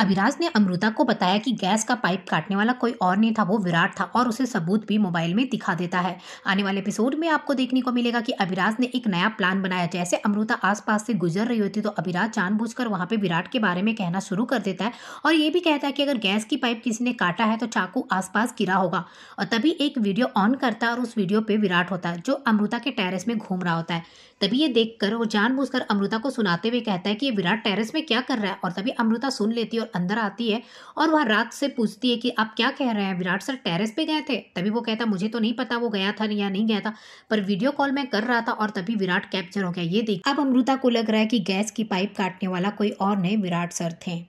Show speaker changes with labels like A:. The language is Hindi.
A: अभिराज ने अमृता को बताया कि गैस का पाइप काटने वाला कोई और नहीं था वो विराट था और उसे सबूत भी मोबाइल में दिखा देता है आने वाले एपिसोड में आपको देखने को मिलेगा कि अभिराज ने एक नया प्लान बनाया जैसे अमृता आसपास से गुजर रही होती तो अभिराज कर वहां पे विराट के बारे में कहना शुरू कर देता है और ये भी कहता है कि अगर गैस की पाइप किसी ने काटा है तो चाकू आसपास गिरा होगा और तभी एक वीडियो ऑन करता है और उस वीडियो पे विराट होता है जो अमृता के टेरेस में घूम रहा होता है तभी ये देखकर वो जानबूझकर अमृता को सुनाते हुए कहता है कि ये विराट टेरेस में क्या कर रहा है और तभी अमृता सुन लेती है जब अंदर आती है और वह रात से पूछती है कि आप क्या कह रहे हैं विराट सर टेरेस पे गए थे तभी वो कहता मुझे तो नहीं पता वो गया था या नहीं गया था पर वीडियो कॉल मैं कर रहा था और तभी विराट कैप्चर हो गया ये देख अब अमृता को लग रहा है कि गैस की पाइप काटने वाला कोई और नहीं विराट सर थे